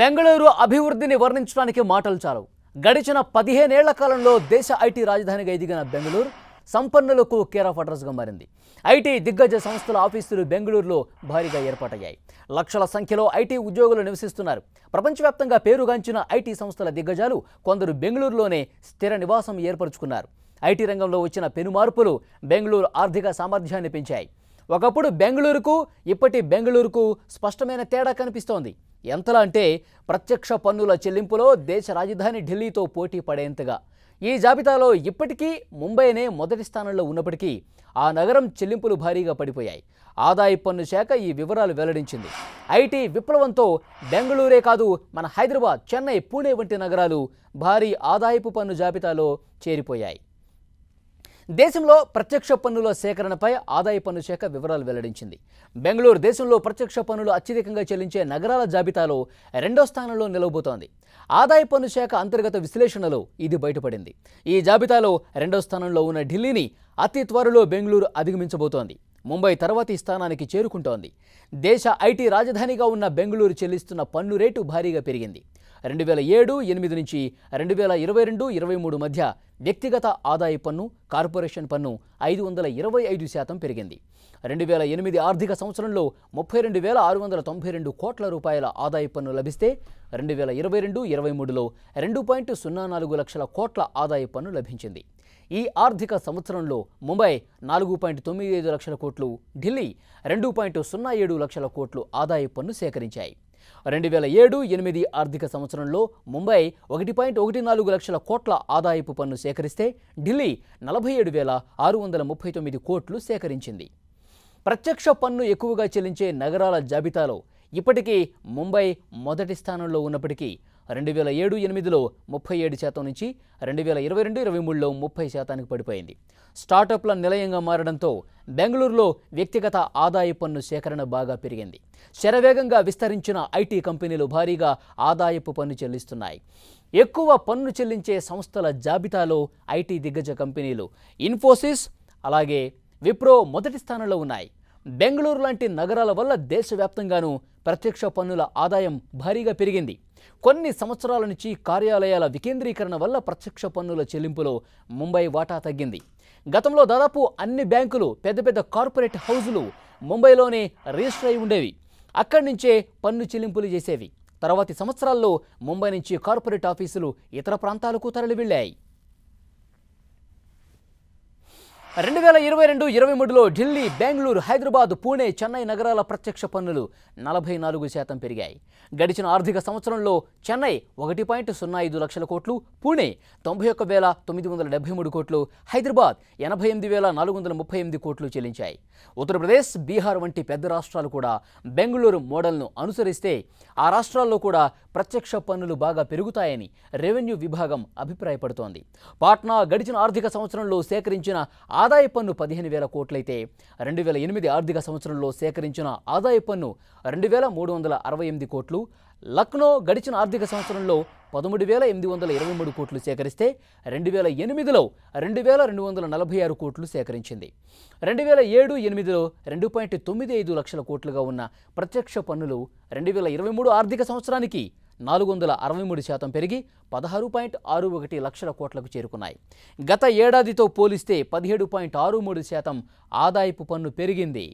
బెంగళూరు అభివృద్ధిని వర్ణించడానికి మాటలు చాలవు గడిచిన పదిహేనేళ్ల కాలంలో దేశ ఐటీ రాజధానిగా ఎదిగిన బెంగళూరు సంపన్నులకు కేర్ ఆఫ్ అడ్రస్గా మారింది ఐటీ దిగ్గజ సంస్థల ఆఫీసులు బెంగళూరులో భారీగా ఏర్పాటయ్యాయి లక్షల సంఖ్యలో ఐటీ ఉద్యోగులు నివసిస్తున్నారు ప్రపంచవ్యాప్తంగా పేరుగాంచిన ఐటీ సంస్థల దిగ్గజాలు కొందరు బెంగళూరులోనే స్థిర నివాసం ఏర్పరచుకున్నారు ఐటీ రంగంలో వచ్చిన పెనుమార్పులు బెంగళూరు ఆర్థిక సామర్థ్యాన్ని పెంచాయి ఒకప్పుడు బెంగళూరుకు ఇప్పటి బెంగళూరుకు స్పష్టమైన తేడా కనిపిస్తోంది ఎంతలా అంటే ప్రత్యక్ష పన్నుల చెల్లింపులో దేశ రాజధాని ఢిల్లీతో పోటీ పడేంతగా ఈ జాబితాలో ఇప్పటికీ ముంబైనే మొదటి స్థానంలో ఉన్నప్పటికీ ఆ నగరం చెల్లింపులు భారీగా పడిపోయాయి ఆదాయ పన్ను శాఖ ఈ వివరాలు వెల్లడించింది ఐటీ విప్లవంతో బెంగళూరే కాదు మన హైదరాబాద్ చెన్నై పూణే వంటి నగరాలు భారీ ఆదాయపు పన్ను జాబితాలో చేరిపోయాయి దేశంలో ప్రత్యక్ష పన్నుల సేకరణపై ఆదాయ పన్ను శాఖ వివరాలు వెల్లడించింది బెంగళూరు దేశంలో ప్రత్యక్ష పన్నులు అత్యధికంగా చెల్లించే నగరాల జాబితాలో రెండో స్థానంలో నిలవబోతోంది ఆదాయ పన్ను శాఖ అంతర్గత విశ్లేషణలో ఇది బయటపడింది ఈ జాబితాలో రెండో స్థానంలో ఉన్న ఢిల్లీని అతి త్వరలో బెంగళూరు అధిగమించబోతోంది ముంబై తర్వాతి స్థానానికి చేరుకుంటోంది దేశ ఐటీ రాజధానిగా ఉన్న బెంగళూరు చెల్లిస్తున్న పన్ను రేటు భారీగా పెరిగింది రెండు వేల ఏడు ఎనిమిది నుంచి రెండు వేల ఇరవై రెండు ఇరవై మూడు మధ్య వ్యక్తిగత ఆదాయ పన్ను కార్పొరేషన్ పన్ను ఐదు వందల ఇరవై ఐదు శాతం పెరిగింది రెండు వేల ఎనిమిది ఆర్థిక సంవత్సరంలో ముప్పై రెండు వేల ఆరు వందల తొంభై రెండు కోట్ల రూపాయల ఆదాయ పన్ను లభిస్తే రెండు వేల ఇరవై రెండు ఇరవై మూడులో రెండు పాయింట్ సున్నా నాలుగు లక్షల కోట్ల ఆదాయ పన్ను లభించింది ఈ ఆర్థిక సంవత్సరంలో ముంబై నాలుగు పాయింట్ తొమ్మిది ఐదు లక్షల కోట్లు ఢిల్లీ రెండు పాయింట్ సున్నా ఏడు లక్షల కోట్లు ఆదాయ పన్ను సేకరించాయి రెండు వేల ఏడు ఎనిమిది ఆర్థిక సంవత్సరంలో ముంబై ఒకటి పాయింట్ ఒకటి నాలుగు లక్షల కోట్ల ఆదాయపు పన్ను సేకరిస్తే ఢిల్లీ నలభై ఏడు వేల ఆరు వందల ముప్పై తొమ్మిది కోట్లు సేకరించింది ప్రత్యక్ష పన్ను ఎక్కువగా చెల్లించే నగరాల జాబితాలో ఇప్పటికీ ముంబై మొదటి స్థానంలో ఉన్నప్పటికీ రెండు వేల ఏడు ఎనిమిదిలో ముప్పై ఏడు శాతం నుంచి రెండు వేల ఇరవై రెండు ఇరవై మూడులో ముప్పై శాతానికి పడిపోయింది స్టార్టప్ల నిలయంగా మారడంతో బెంగళూరులో వ్యక్తిగత ఆదాయ పన్ను సేకరణ బాగా పెరిగింది శరవేగంగా విస్తరించిన ఐటీ కంపెనీలు భారీగా ఆదాయపు పన్ను చెల్లిస్తున్నాయి ఎక్కువ పన్ను చెల్లించే సంస్థల జాబితాలో ఐటీ దిగ్గజ కంపెనీలు ఇన్ఫోసిస్ అలాగే విప్రో మొదటి స్థానంలో ఉన్నాయి బెంగళూరు లాంటి నగరాల వల్ల దేశవ్యాప్తంగాను ప్రత్యక్ష పన్నుల ఆదాయం భారీగా పెరిగింది కొన్ని సంవత్సరాల నుంచి కార్యాలయాల వికేంద్రీకరణ వల్ల ప్రత్యక్ష పన్నుల చెల్లింపులో ముంబై వాటా తగ్గింది గతంలో దాదాపు అన్ని బ్యాంకులు పెద్ద పెద్ద కార్పొరేట్ హౌజులు ముంబైలోనే రిజిస్టర్ అయి ఉండేవి అక్కడి నుంచే పన్ను చెల్లింపులు చేసేవి తర్వాతి సంవత్సరాల్లో ముంబై నుంచి కార్పొరేట్ ఆఫీసులు ఇతర ప్రాంతాలకు తరలి వెళ్ళాయి రెండు వేల ఇరవై రెండు ఇరవై మూడులో ఢిల్లీ బెంగళూరు హైదరాబాద్ పూణే చెన్నై నగరాల ప్రత్యక్ష పన్నులు నలభై నాలుగు శాతం పెరిగాయి గడిచిన ఆర్థిక సంవత్సరంలో చెన్నై ఒకటి పాయింట్ సున్నా ఐదు లక్షల కోట్లు పూణే తొంభై ఒక్క వేల తొమ్మిది వందల డెబ్బై మూడు కోట్లు హైదరాబాద్ ఎనభై ఎనిమిది వేల నాలుగు వందల ముప్పై ఎనిమిది కోట్లు చెల్లించాయి ఉత్తరప్రదేశ్ బీహార్ వంటి పెద్ద రాష్ట్రాలు కూడా బెంగళూరు మోడల్ను అనుసరిస్తే ఆ రాష్ట్రాల్లో కూడా ప్రత్యక్ష పన్నులు బాగా పెరుగుతాయని రెవెన్యూ విభాగం అభిప్రాయపడుతోంది పాట్నా గడిచిన ఆర్థిక సంవత్సరంలో సేకరించిన ఆదాయ పన్ను పదిహేను వేల కోట్లయితే రెండు వేల ఎనిమిది ఆర్థిక సంవత్సరంలో సేకరించిన ఆదాయ పన్ను రెండు వేల మూడు వందల అరవై ఎనిమిది కోట్లు లక్నో గడిచిన ఆర్థిక సంవత్సరంలో పదమూడు వేల ఎనిమిది వందల ఇరవై మూడు కోట్లు సేకరిస్తే రెండు వేల ఎనిమిదిలో రెండు వేల రెండు వందల నలభై ఆరు కోట్లు సేకరించింది రెండు వేల ఏడు ఎనిమిదిలో రెండు పాయింట్ తొమ్మిది ఐదు లక్షల కోట్లుగా ఉన్న ప్రత్యక్ష పన్నులు రెండు వేల ఇరవై మూడు ఆర్థిక సంవత్సరానికి నాలుగు వందల అరవై మూడు శాతం పెరిగి పదహారు పాయింట్ ఆరు ఒకటి లక్షల కోట్లకు చేరుకున్నాయి గత ఏడాదితో పోలిస్తే పదిహేడు పాయింట్ ఆరు మూడు శాతం ఆదాయపు పన్ను పెరిగింది